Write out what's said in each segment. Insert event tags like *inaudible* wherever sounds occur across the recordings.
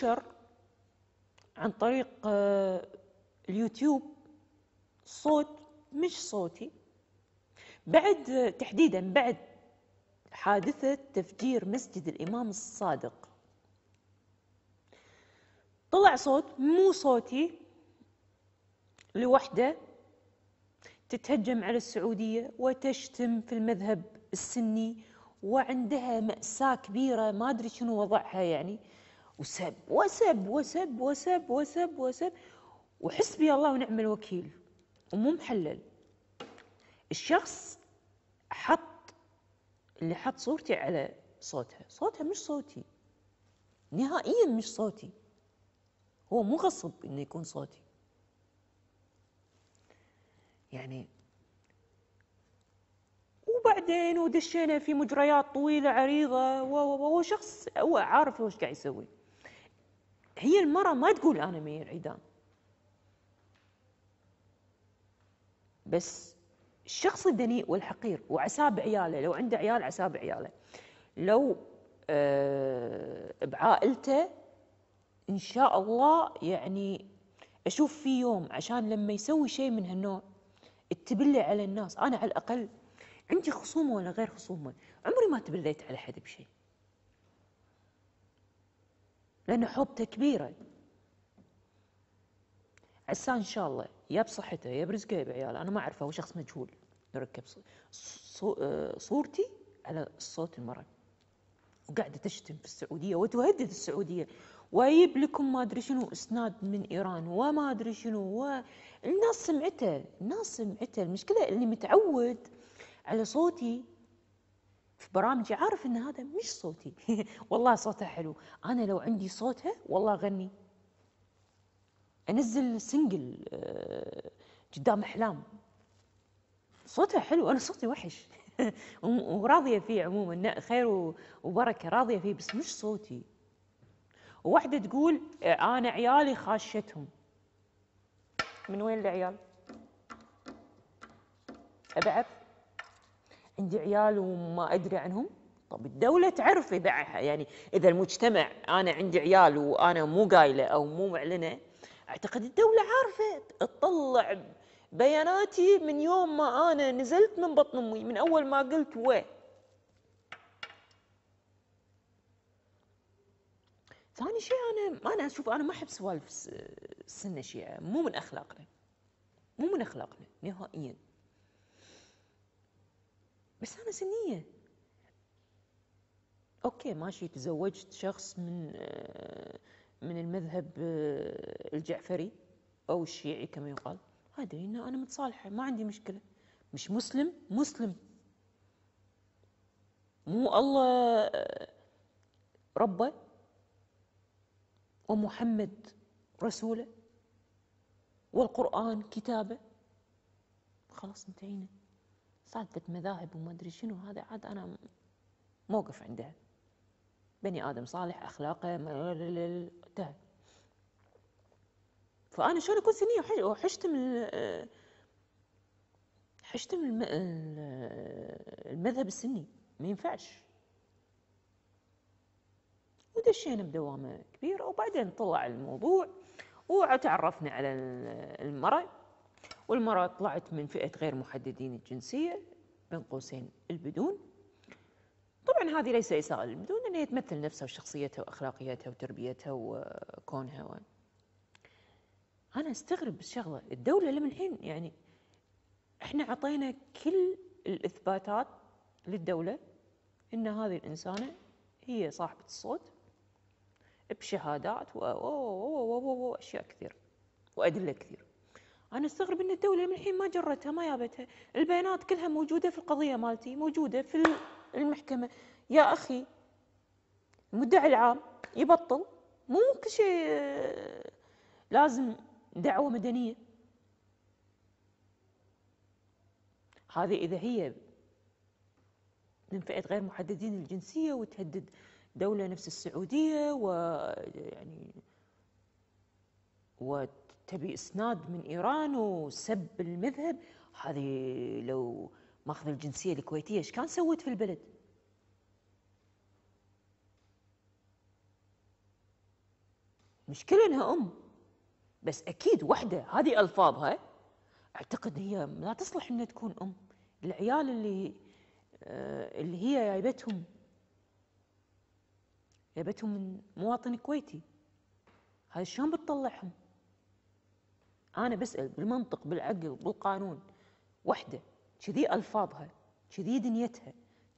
تويتر عن طريق آه، اليوتيوب صوت مش صوتي بعد تحديدا بعد حادثة تفجير مسجد الإمام الصادق طلع صوت مو صوتي لوحدة تتهجم على السعودية وتشتم في المذهب السني وعندها مأساة كبيرة ما أدري شنو وضعها يعني وسب وسب وسب وسب وسب وسب وحسبي الله ونعم الوكيل ومو محلل الشخص حط اللي حط صورتي على صوتها صوتها مش صوتي نهائيا مش صوتي هو مو غصب انه يكون صوتي يعني وبعدين ودشينا في مجريات طويله عريضه وهو شخص هو عارف وش قاعد يسوي هي المرأة ما تقول أنا مير عيدان بس الشخص الدنيء والحقير وعساب عياله لو عنده عيال عساب عياله لو آه بعائلته إن شاء الله يعني أشوف في يوم عشان لما يسوي شيء من هالنوع التبلي على الناس أنا على الأقل عندي خصومة ولا غير خصومة عمري ما تبليت على حد بشيء لأن حبته كبيرة عسى إن شاء الله يا بصحته يا برزقه يا بعيال أنا ما أعرفه هو شخص مجهول نركب آه، صورتي على صوت المرأة وقاعدة تشتم في السعودية وتهدد السعودية وأجيب لكم ما أدري شنو إسناد من إيران وما أدري شنو والناس سمعته الناس سمعته المشكلة اللي متعود على صوتي في برامجي عارف ان هذا مش صوتي *laughs* والله صوتها حلو انا لو عندي صوتها والله اغني انزل سنجل آه، قدام احلام صوتها حلو انا صوتي وحش *laughs* وراضيه فيه عموما خير وبركه راضيه فيه بس مش صوتي وواحده تقول آه، انا عيالي خاشتهم من وين العيال؟ ابعد عندي عيال وما ادري عنهم طب الدولة تعرف إذا يعني إذا المجتمع أنا عندي عيال وأنا مو قايلة أو مو معلنة أعتقد الدولة عارفة تطلع بياناتي من يوم ما أنا نزلت من بطن أمي من أول ما قلت و ثاني شيء أنا أنا أشوف أنا ما أحب سوالف السنة شيعة مو من أخلاقنا مو من أخلاقنا نهائياً بس أنا سنية أوكي ماشي تزوجت شخص من آه، من المذهب آه، الجعفري أو الشيعي كما يقال هذا إن أنا متصالحة ما عندي مشكلة مش مسلم مسلم مو الله آه، ربه ومحمد رسوله والقرآن كتابه خلاص انتهينا سالفة مذاهب وما أدري شنو هذا عاد أنا موقف عندها بني آدم صالح أخلاقه انتهى فأنا شلون أكون سنية وحشتم حشتم المذهب السني ما ينفعش ودشينا بدوامة كبيرة وبعدين طلع الموضوع وتعرفنا على المرأة والمرأة طلعت من فئة غير محددين الجنسية بين قوسين البدون طبعا هذه ليس إساءة للبدون أن هي تمثل نفسها وشخصيتها وأخلاقيتها وتربيتها وكونها و... أنا أستغرب بالشغلة الدولة لما الحين يعني إحنا عطينا كل الإثباتات للدولة أن هذه الإنسانة هي صاحبة الصوت بشهادات وأشياء كثير وأدلة كثير انا استغرب ان الدوله من الحين ما جرتها ما جابتها البيانات كلها موجوده في القضيه مالتي موجوده في المحكمه يا اخي المدعي العام يبطل مو كل شيء آه، لازم دعوه مدنيه هذه اذا هي من فئه غير محددين الجنسيه وتهدد دوله نفس السعوديه ويعني وت تبي اسناد من ايران وسب المذهب هذه لو ماخذ الجنسيه الكويتيه ايش كان سوت في البلد؟ مشكله انها ام بس اكيد وحده هذه الفاظها اعتقد هي لا تصلح انها تكون ام العيال اللي آه، اللي هي جايبتهم جايبتهم من مواطن كويتي هاي شلون بتطلعهم أنا بسأل بالمنطق بالعقل بالقانون وحدة كذي ألفاظها كذي دنيتها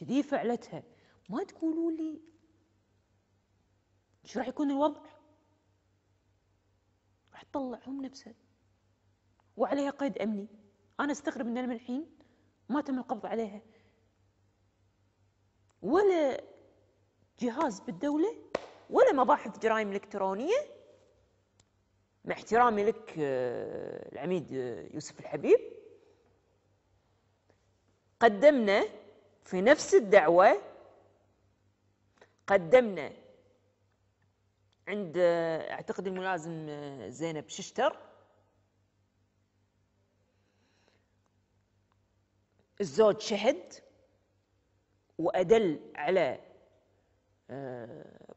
كذي فعلتها ما تقولوا لي شو راح يكون الوضع راح تطلعهم نفسها وعليها قيد أمني أنا استغرب أن من الحين ما تم القبض عليها ولا جهاز بالدولة ولا مباحث جرائم إلكترونية مع احترامي لك آه، العميد آه، يوسف الحبيب قدمنا في نفس الدعوة قدمنا عند آه، اعتقد الملازم زينب ششتر الزوج شهد وأدل على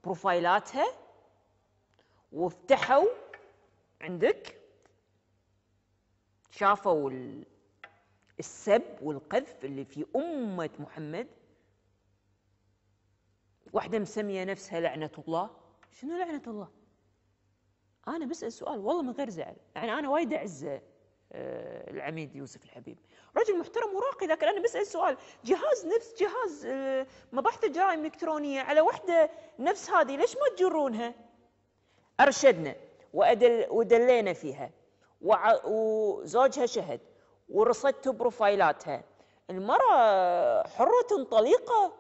بروفايلاتها وافتحوا عندك شافوا السب والقذف اللي في أمة محمد واحدة مسمية نفسها لعنة الله شنو لعنة الله؟ أنا بسأل سؤال والله من غير زعل يعني أنا وايد أعزه آه، العميد يوسف الحبيب رجل محترم وراقي لكن أنا بسأل سؤال جهاز نفس جهاز آه، مباحث الجرائم الإلكترونية على واحدة نفس هذه ليش ما تجرونها؟ أرشدنا وأدل ودلينا فيها وزوجها شهد ورصدت بروفايلاتها المرأة حرة طليقة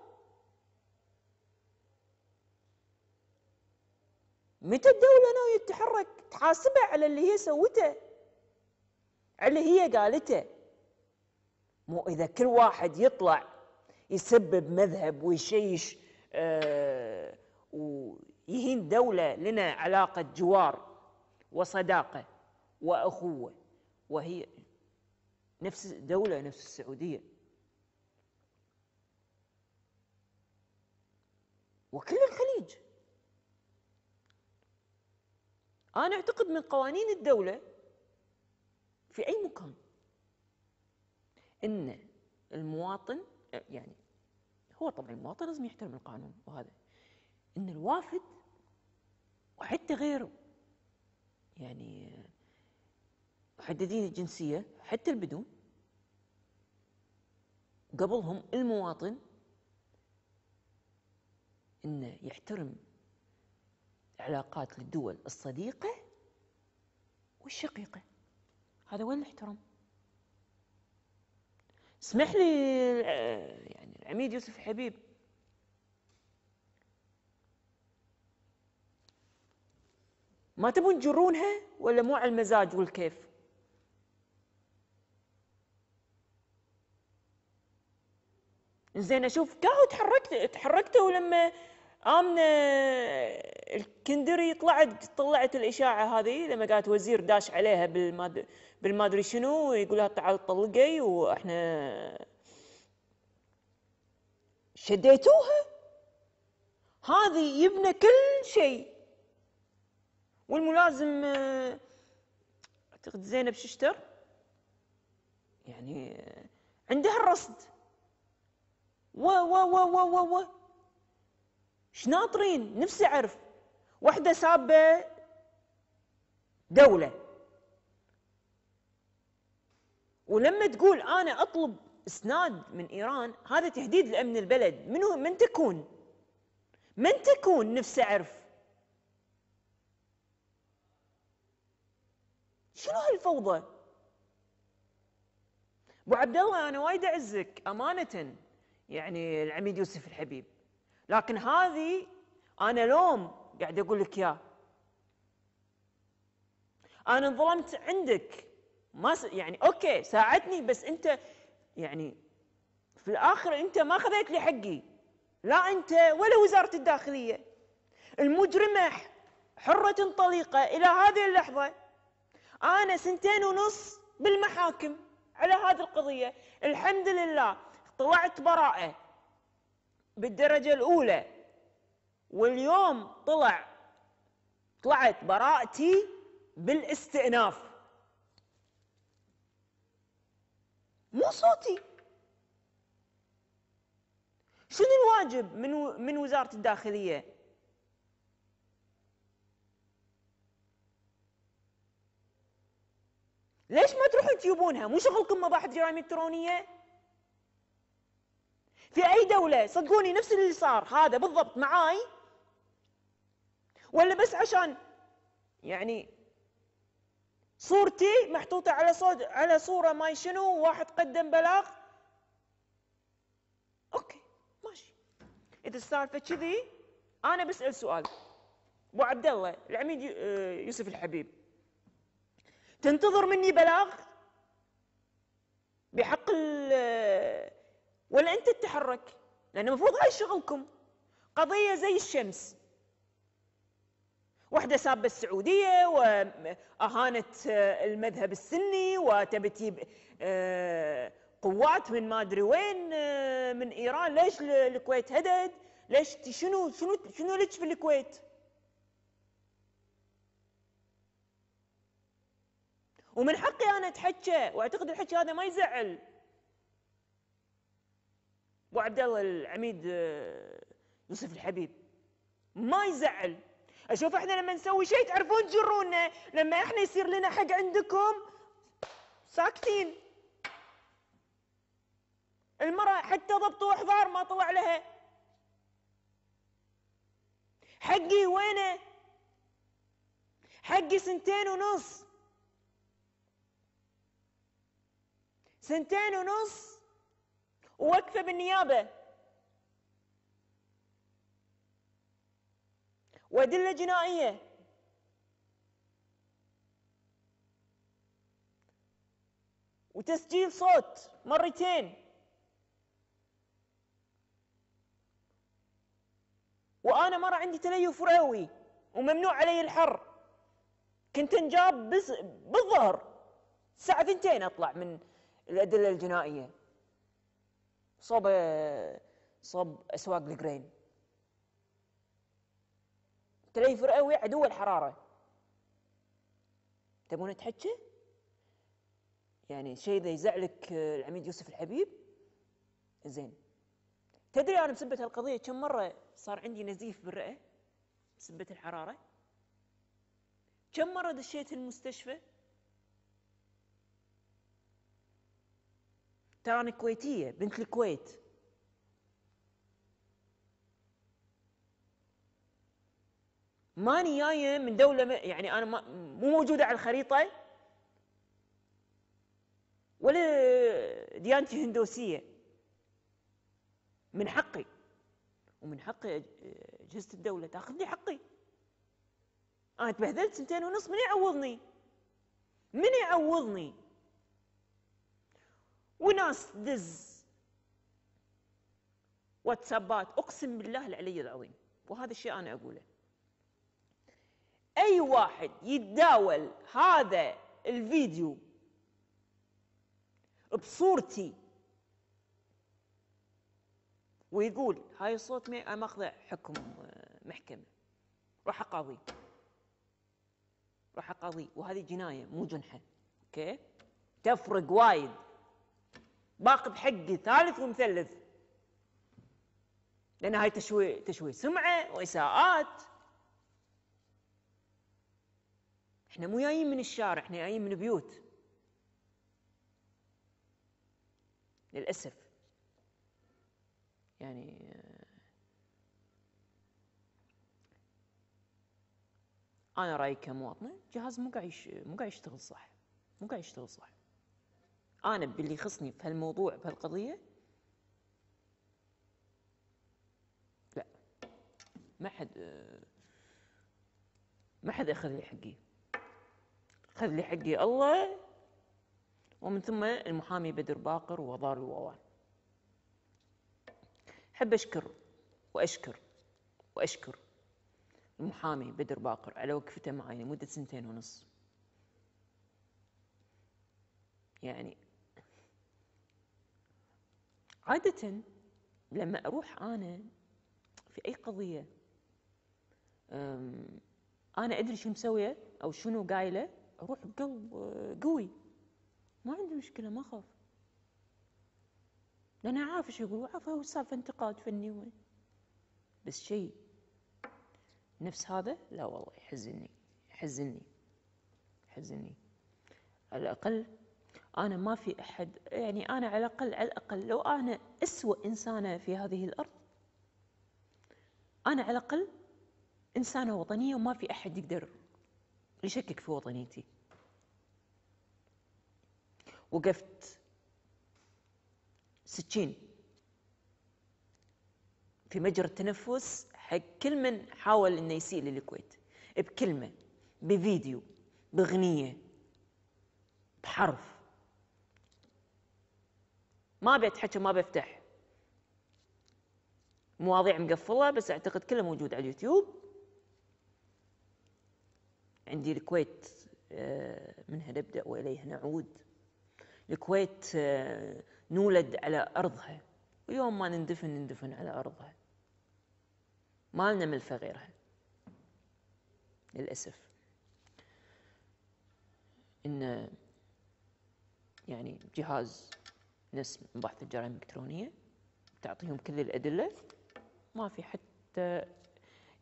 متى الدولة ناوية تتحرك تحاسبها على اللي هي سوته على اللي هي قالته مو إذا كل واحد يطلع يسبب مذهب ويشيش آه ويهين دولة لنا علاقة جوار وصداقة وأخوة وهي نفس دولة نفس السعودية وكل الخليج أنا أعتقد من قوانين الدولة في أي مكان أن المواطن يعني هو طبعا المواطن لازم يحترم القانون وهذا أن الوافد وحتى غيره يعني محددين الجنسية حتى البدون قبلهم المواطن انه يحترم علاقات الدول الصديقة والشقيقة هذا وين الاحترام؟ اسمح لي يعني العميد يوسف حبيب ما تبون تجرونها ولا مو على المزاج والكيف زين اشوف كاهو تحركت تحركته ولما امنه الكندري طلعت طلعت الاشاعه هذه لما قالت وزير داش عليها بالماد بالمادري شنو يقول لها تعال طلقي واحنا شديتوها هذه يبنى كل شيء والملازم آه، اعتقد زينب ششتر يعني آه، عندها الرصد و و و و و و شناطرين نفسي اعرف واحده سابه دوله ولما تقول انا اطلب اسناد من ايران هذا تهديد لامن البلد منو من تكون من تكون نفسي اعرف شنو هالفوضى؟ ابو عبد الله انا وايد اعزك امانه يعني العميد يوسف الحبيب لكن هذه انا لوم قاعد اقول لك اياه انا انظلمت عندك ما س... يعني اوكي ساعدتني بس انت يعني في الاخر انت ما خذيت لي حقي لا انت ولا وزاره الداخليه المجرمه حره طليقه الى هذه اللحظه أنا سنتين ونص بالمحاكم على هذه القضية الحمد لله طلعت براءة بالدرجة الأولى واليوم طلع طلعت براءتي بالاستئناف مو صوتي شنو الواجب من من وزارة الداخلية ليش ما تروحوا تجيبونها مو شغلكم مباحث جرائم الكترونيه؟ في اي دوله صدقوني نفس اللي صار هذا بالضبط معاي ولا بس عشان يعني صورتي محطوطه على صوت على صوره ما شنو واحد قدم بلاغ اوكي ماشي اذا السالفه كذي انا بسال سؤال ابو عبد الله العميد آه، يوسف الحبيب تنتظر مني بلاغ بحق ولا انت تتحرك لان المفروض هاي شغلكم قضيه زي الشمس واحدة سابة السعودية وأهانت المذهب السني وتبي تجيب آه، قوات من ما أدري وين آه، من إيران ليش الكويت هدد ليش شنو شنو شنو لك في الكويت ومن حقي انا اتحكى واعتقد الحكي هذا ما يزعل ابو عبد الله العميد آه، يوسف الحبيب ما يزعل اشوف احنا لما نسوي شيء تعرفون تجرونا لما احنا يصير لنا حق عندكم ساكتين المرأة حتى ضبط واحضار ما طلع لها حقي وينه حقي سنتين ونص سنتين ونص ووقفة بالنيابة وأدلة جنائية وتسجيل صوت مرتين وأنا مرة عندي تليف رئوي وممنوع علي الحر كنت انجاب بالظهر الساعة ثنتين أطلع من الادله الجنائيه صوب صوب اسواق الجرين تلاقي فرقه ويا عدو الحراره تبون تحكي يعني شيء اذا يزعلك العميد يوسف الحبيب زين تدري انا بسبه هالقضيه كم مره صار عندي نزيف بالرئه بسبه الحراره كم مره دشيت المستشفى تراني كويتية بنت الكويت ماني جايه من دوله يعني انا مو موجوده على الخريطه ولا ديانتي هندوسيه من حقي ومن حقي اجهزه الدوله تاخذ لي حقي انا تبهدلت سنتين ونص من يعوضني؟ من يعوضني؟ وناس دز واتسابات اقسم بالله العلي العظيم وهذا الشيء انا اقوله اي واحد يتداول هذا الفيديو بصورتي ويقول هاي صوت ما ماخذه حكم آه، محكمه روح اقاضيه روح اقاضيه وهذه جنايه مو جنحه اوكي تفرق وايد باق حقي ثالث ومثلث لأن هاي تشويه تشويه سمعة وإساءات احنا مو جايين من الشارع احنا جايين من بيوت للأسف يعني آه، أنا رأيي كمواطن جهاز مو قاعد مو قاعد يشتغل صح مو قاعد يشتغل صح أنا باللي يخصني في هالموضوع بهالقضية لا ما حد ما حد أخذ لي حقي أخذ لي حقي الله ومن ثم المحامي بدر باقر وضار الووان أحب أشكر وأشكر وأشكر المحامي بدر باقر على وقفته معي لمدة سنتين ونص يعني عادة لما أروح أنا في أي قضية أنا أدري شو مسوية أو شنو قايلة أروح بقلب قوي ما عندي مشكلة ما أخاف لأن أنا عارفة شو يقول عارف هو السالفة انتقاد فني وين بس شيء نفس هذا لا والله يحزني يحزني يحزني على الأقل أنا ما في أحد يعني أنا على الأقل على الأقل لو أنا أسوأ إنسانة في هذه الأرض أنا على الأقل إنسانة وطنية وما في أحد يقدر يشكك في وطنيتي وقفت سكين في مجرى التنفس حق كل من حاول انه يسيء للكويت بكلمه بفيديو باغنيه بحرف ما بيتحكي ما بيفتح مواضيع مقفله بس اعتقد كله موجود على اليوتيوب عندي الكويت آه، منها نبدا واليها نعود الكويت آه، نولد على ارضها ويوم ما نندفن نندفن على ارضها ما لنا ملفه غيرها للاسف ان يعني جهاز للسم من ضعف الجرائم الإلكترونية تعطيهم كل الأدلة ما في حتى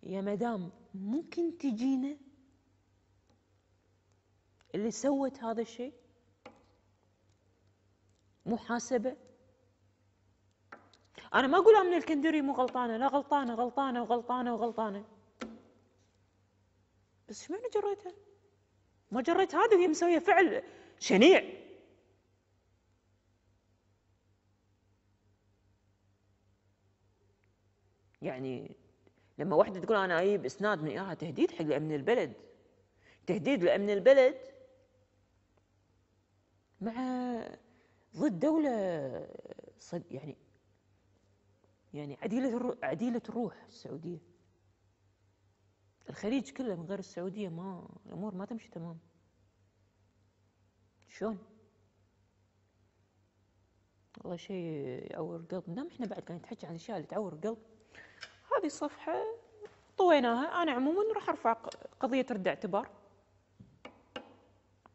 يا مدام ممكن تجينا اللي سوت هذا الشيء محاسبة أنا ما أقول أمن الكندري مو غلطانة لا غلطانة غلطانة وغلطانة وغلطانة بس شمعنى جريتها؟ ما جريت هذه وهي مسوية فعل شنيع يعني لما واحدة تقول أنا أجيب إسناد من إيران تهديد حق أمن البلد تهديد لأمن البلد مع ضد دولة صد يعني يعني عديلة الروح عديلة الروح السعودية الخليج كله من غير السعودية ما الأمور ما تمشي تمام شلون؟ والله شيء يعور قلب دام احنا بعد قاعدين نتحكي عن الاشياء اللي تعور قلب هذه الصفحة طويناها أنا عموما راح أرفع قضية رد اعتبار